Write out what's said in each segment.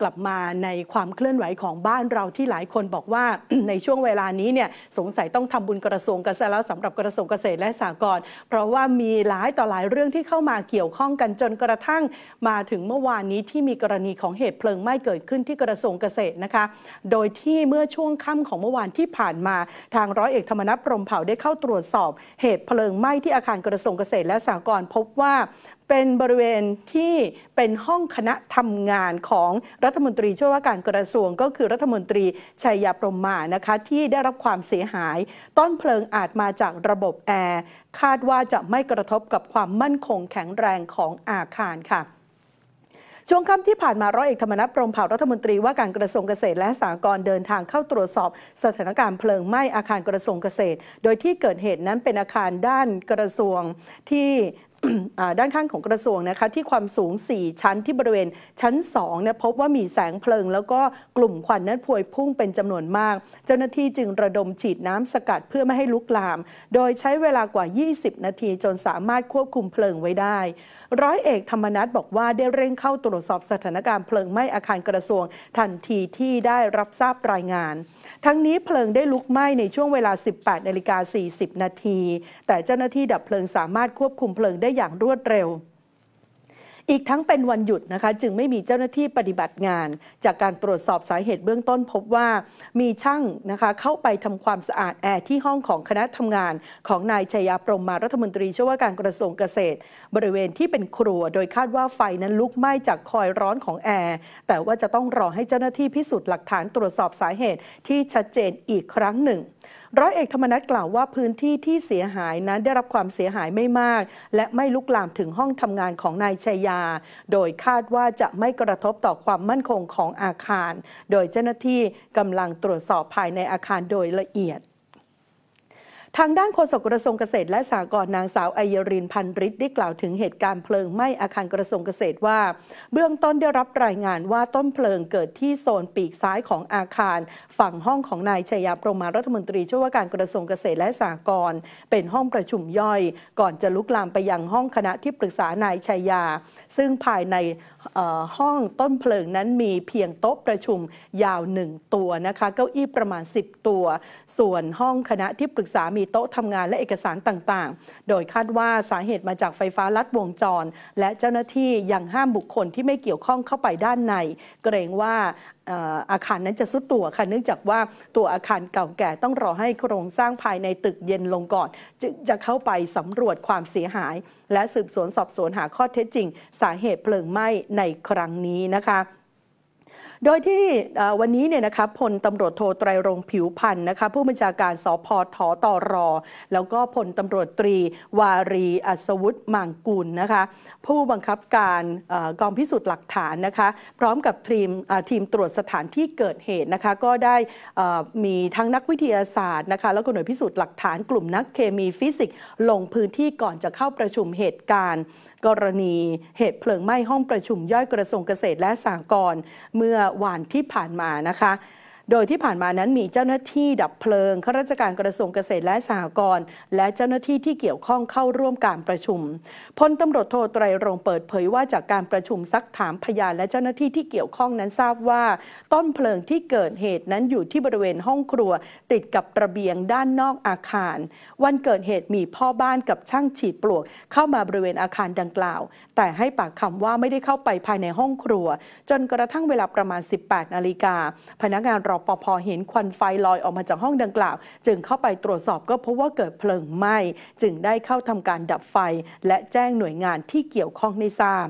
กลับมาในความเคลื่อนไหวของบ้านเราที่หลายคนบอกว่า ในช่วงเวลานี้เนี่ยสงสัยต้องทำบุญกระทรวงกรนแล้วสำหรับกระทรวงเกษตรและสหกรณ์เพราะว่ามีหลายต่อหลายเรื่องที่เข้ามาเกี่ยวข้องกันจนกระทั่ง มาถึงเมื่อวานนี้ที่มีกรณีของเหตุเพลิงไหม้เกิดขึ้นที่กระทรวงเกษตรนะคะ โดยที่เมื่อช่วงค่ำของเมื่อวานที่ผ่านมา ทางร้อยเอกธรรมนัฐพรมเผ่าได้เข้าตรวจสอบเหตุเพลิงไหม้ที่อาคารกระทรวงเกษตรและสหกรณ์พบว่าเป็นบริเวณที่เป็นห้องคณะทำงานของรัฐมนตรีช่วยว่าการกระทรวง ก็คือรัฐมนตรีชัยยาพรมมานะคะที่ได้รับความเสียหาย ต้นเพลิงอาจมาจากระบบแอร์คาดว่าจะไม่กระทบกับความมั่นคงแข็งแรงของอาคารค่ะช่วงค่ำที่ผ่านมาร้อยเอกธรรมนัฐพรมเผ่ารัฐมนตรีว่าการกระทรวงเกษตร และสหกรณ์เดินทางเข้าตรวจสอบ สถานการณ์เพลิงไหม้อาคารกระทรวงเกษตร โดยที่เกิดเหตุนั้นเป็นอาคารด้านกระทรวงที่ด้านข้างของกระทรวงนะคะ ที่ความสูง 4 ชั้นที่บริเวณชั้น2เนี่ยพบว่ามีแสงเพลิง แล้วก็กลุ่มควันนั้นพวยพุ่งเป็นจำนวนมาก เจ้าหน้าที่จึงระดมฉีดน้ำสกัดเพื่อไม่ให้ลุกลาม โดยใช้เวลากว่า 20 นาทีจนสามารถควบคุมเพลิงไว้ได้ ร้อยเอกธรรมนัฐบอกว่าได้เร่งเข้าตรวจสอบสถานการณ์เพลิงไหม้อาคารกระทรวงทันทีที่ได้รับทราบรายงานทั้งนี้เพลิงได้ลุกไหม้ในช่วงเวลา 18นาฬิกา40นาทีแต่เจ้าหน้าที่ดับเพลิงสามารถควบคุมเพลิงได้ได้อย่างรวดเร็ว อีกทั้งเป็นวันหยุดนะคะจึงไม่มีเจ้าหน้าที่ปฏิบัติงาน จากการตรวจสอบสาเหตุเบื้องต้นพบว่ามีช่างนะคะเข้าไปทำความสะอาดแอร์ที่ห้องของคณะทำงาน ของนายชัยาพรมมารัฐมนตรีช่วยว่าการกระทรวงเกษตร บริเวณที่เป็นครัว โดยคาดว่าไฟนั้นลุกไหม้จากคอยร้อนของแอร์ แต่ว่าจะต้องรอให้เจ้าหน้าที่พิสูจน์หลักฐานตรวจสอบสาเหตุที่ชัดเจนอีกครั้งหนึ่งร้อยเอกธรรมนัฐกล่าวว่าพื้นที่ที่เสียหายนั้นได้รับความเสียหายไม่มาก และไม่ลุกลามถึงห้องทำงานของนายชัยยา โดยคาดว่าจะไม่กระทบต่อความมั่นคงของอาคาร โดยเจ้าหน้าที่กำลังตรวจสอบภายในอาคารโดยละเอียดทางด้านโฆษกกระทรวงเกษตรและสหกรณ์นางสาวไอยรินพันริศได้กล่าวถึงเหตุการณ์เพลิงไหม้อาคารกระทรวงเกษตรว่า เบื้องต้นได้รับรายงานว่าต้นเพลิงเกิดที่โซนปีกซ้ายของอาคาร ฝั่งห้องของนายชยาพรมารัฐมนตรีช่วยว่าการกระทรวงเกษตรและสหกรณ์เป็นห้องประชุมย่อย ก่อนจะลุกลามไปยังห้องคณะที่ปรึกษานายชยา ซึ่งภายในห้องต้นเพลิงนั้นมีเพียงโต๊ะประชุมยาวหนึ่งตัวนะคะเก้าอี้ประมาณ10ตัวส่วนห้องคณะที่ปรึกษามีีโต๊ะทำงานและเอกสารต่างๆ โดยคาดว่าสาเหตุมาจากไฟฟ้าลัดวงจร และเจ้าหน้าที่ยังห้ามบุคคลที่ไม่เกี่ยวข้องเข้าไปด้านใน เกรงว่าอาคารนั้นจะซุดตัวค่ะเนื่องจากว่าตัวอาคารเก่าแก่ต้องรอให้โครงสร้างภายในตึกเย็นลงก่อน จึงจะเข้าไปสำรวจความเสียหาย และสืบสวนสอบสวนหาข้อเท็จจริง สาเหตุเพลิงไหม้ในครั้งนี้นะคะโดยที่วันนี้เนี่ยนะคะพลตำรวจโทไตรรงผิวพันธ์นะคะผู้บัญชาการสพทอตร แล้วก็พลตำรวจตรีวารี อัศวุฒิมังกุลนะคะผู้บังคับการกองพิสูจน์หลักฐานนะคะพร้อมกับทีมทีมตรวจสถานที่เกิดเหตุนะคะก็ได้มีทั้งนักวิทยาศาสตร์นะคะแล้วก็หน่วยพิสูจน์หลักฐานกลุ่มนักเคมีฟิสิกส์ลงพื้นที่ก่อนจะเข้าประชุมเหตุการณ์กรณีเหตุเพลิงไหม้ห้องประชุมย่อยกระทรวงเกษตรและสหกรณ์เมื่อวานที่ผ่านมานะคะโดยที่ผ่านมานั้นมีเจ้าหน้าที่ดับเพลิงข้าราชการกระทรวงเกษตรและสหกรณ์และเจ้าหน้าที่ที่เกี่ยวข้องเข้าร่วมการประชุมพลตำรวจโทไตรรงเปิดเผยว่าจากการประชุมซักถามพยาน และเจ้าหน้าที่ที่เกี่ยวข้องนั้นทราบว่า ต้นเพลิงที่เกิดเหตุนั้นอยู่ที่บริเวณห้องครัวติดกับระเบียงด้านนอกอาคาร วันเกิดเหตุมีพ่อบ้านกับช่างฉีดปลวก เข้ามาบริเวณอาคารดังกล่าวแต่ให้ปากคำว่าไม่ได้เข้าไปภายในห้องครัว จนกระทั่งเวลาประมาณ 18นาฬิกาพนักงานรอปภเห็นควันไฟลอยออกมาจากห้องดังกล่าว จึงเข้าไปตรวจสอบก็พบว่าเกิดเพลิงไหม้จึงได้เข้าทำการดับไฟ และแจ้งหน่วยงานที่เกี่ยวข้องในทราบ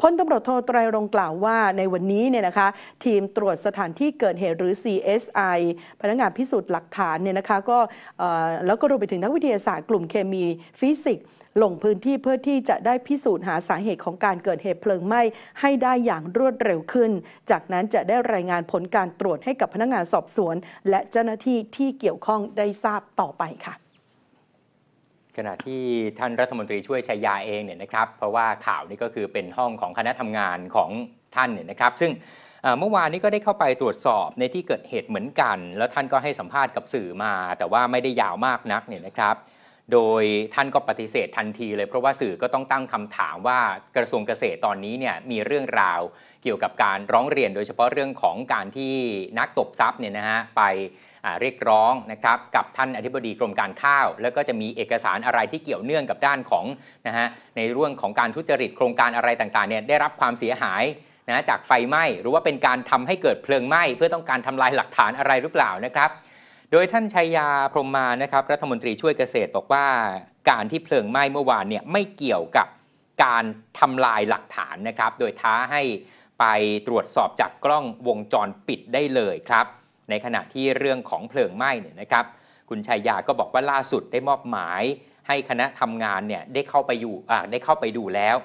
พลตำรวจโทไตรรงกล่าวว่า ในวันนี้เนี่ยนะคะทีมตรวจสถานที่เกิดเหตุหรือ CSI พนักงานพิสูจน์หลักฐานเนี่ยนะคะก็แล้วก็รวมไปถึงนักวิทยาศาสตร์กลุ่มเคมีฟิสิกส์ลงพื้นที่เพื่อที่จะได้พิสูจน์หาสาเหตุของการเกิดเหตุเพลิงไหม้ให้ได้อย่างรวดเร็วขึ้น จากนั้นจะได้รายงานผลการตรวจให้กับพนักงานสอบสวน และเจ้าหน้าที่ที่เกี่ยวข้องได้ทราบต่อไปค่ะขณะที่ท่านรัฐมนตรีช่วยชัยยาเองเนี่ยนะครับ เพราะว่าข่าวนี้ก็คือเป็นห้องของคณะทำงานของท่านเนี่ยนะครับ ซึ่งเมื่อวานนี้ก็ได้เข้าไปตรวจสอบในที่เกิดเหตุเหมือนกัน แล้วท่านก็ให้สัมภาษณ์กับสื่อมา แต่ว่าไม่ได้ยาวมากนักเนี่ยนะครับโดยท่านก็ปฏิเสธทันทีเลยเพราะว่าสื่อก็ต้องตั้งคำถามว่ากระทรวงเกษตรตอนนี้เนี่ยมีเรื่องราวเกี่ยวกับการร้องเรียน โดยเฉพาะเรื่องของการที่นักตบทรัพย์เนี่ยนะฮะไปเรียกร้องนะครับกับท่านอธิบดีกรมการข้าวแล้วก็จะมีเอกสารอะไรที่เกี่ยวเนื่องกับด้านของนะฮะในเรื่องของการทุจริตโครงการอะไรต่างๆเนี่ยได้รับความเสียหายนะจากไฟไหม้หรือว่าเป็นการทำให้เกิดเพลิงไหม้เพื่อต้องการทำลายหลักฐานอะไรหรือเปล่านะครับโดยท่านชัยยาพรมมา นะครับรัฐมนตรีช่วยเกษตร บอกว่าการที่เพลิงไหม้เมื่อวานเนี่ยไม่เกี่ยวกับการทำลายหลักฐานนะครับ โดยท้าให้ไปตรวจสอบจากกล้องวงจรปิดได้เลยครับ ในขณะที่เรื่องของเพลิงไหม้เนี่ยนะครับ คุณชัยยาก็บอกว่าล่าสุดได้มอบหมาย ให้คณะทำงานเนี่ยได้เข้าไปอยู่ได้เข้าไปดูแล้ว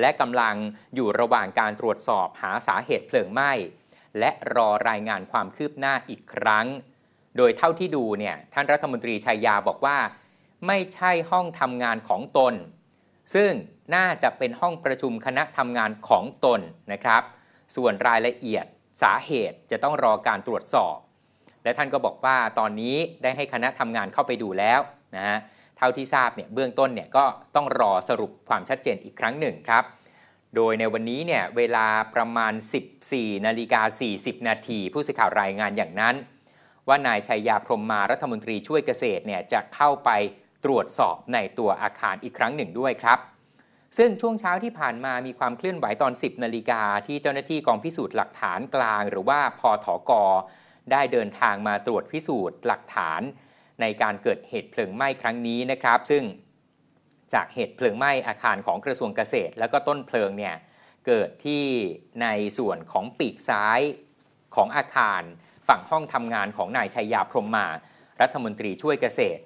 และกำลังอยู่ระหว่างการตรวจสอบหาสาเหตุเพลิงไหม้และรอรายงานความคืบหน้าอีกครั้งโดยเท่าที่ดูเนี่ยท่านรัฐมนตรีชัยยาบอกว่า ไม่ใช่ห้องทำงานของตน ซึ่งน่าจะเป็นห้องประชุมคณะทำงานของตนนะครับ ส่วนรายละเอียดสาเหตุจะต้องรอการตรวจสอบ และท่านก็บอกว่าตอนนี้ได้ให้คณะทำงานเข้าไปดูแล้วนะฮะเท่าที่ทราบเนี่ยเบื้องต้นเนี่ยก็ต้องรอสรุปความชัดเจนอีกครั้งหนึ่งครับ โดยในวันนี้เนี่ยเวลาประมาณ 14นาฬิกา40นาทีผู้สื่อข่าวรายงานอย่างนั้นว่านายชัยยาพรมมารัฐมนตรีช่วยเกษตรเนี่ยจะเข้าไปตรวจสอบในตัวอาคารอีกครั้งหนึ่งด้วยครับซึ่งช่วงเช้าที่ผ่านมามีความเคลื่อนไหวตอน 10นาฬิกาที่เจ้าหน้าที่กองพิสูจน์หลักฐานกลางหรือว่าพอถอกอ ได้เดินทางมาตรวจพิสูจน์หลักฐาน ในการเกิดเหตุเพลิงไหม้ครั้งนี้นะครับ ซึ่งจากเหตุเพลิงไหม้อาคารของกระทรวงเกษตร และก็ต้นเพลิงเนี่ยเกิดที่ในส่วนของปีกซ้ายของอาคารฝั่งห้องทำงานของนายชัยยาพรมมา รัฐมนตรีช่วยเกษตร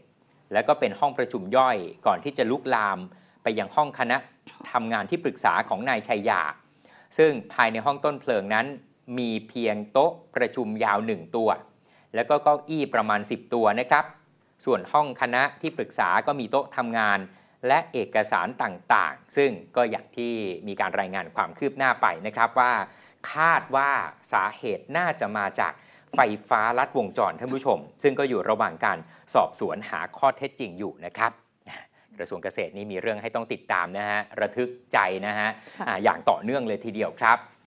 และก็เป็นห้องประชุมย่อยก่อนที่จะลุกลาม ไปยังห้องคณะทำงานที่ปรึกษาของนายชัยยา ซึ่งภายในห้องต้นเพลิงนั้นมีเพียงโต๊ะประชุมยาวหนึ่งตัว แล้วก็เก้าอี้ประมาณ 10 ตัวนะครับ ส่วนห้องคณะที่ปรึกษาก็มีโต๊ะทำงานและเอกสารต่าง ๆ ซึ่งก็อย่างที่มีการรายงานความคืบหน้าไปนะครับว่าคาดว่าสาเหตุน่าจะมาจากไฟฟ้าลัดวงจรท่านผู้ชม ซึ่งก็อยู่ระหว่างการสอบสวนหาข้อเท็จจริงอยู่นะครับ กระทรวงเกษตรนี่มีเรื่องให้ต้องติดตามนะฮะ ระทึกใจนะฮะะอย่างต่อเนื่องเลยทีเดียวครับ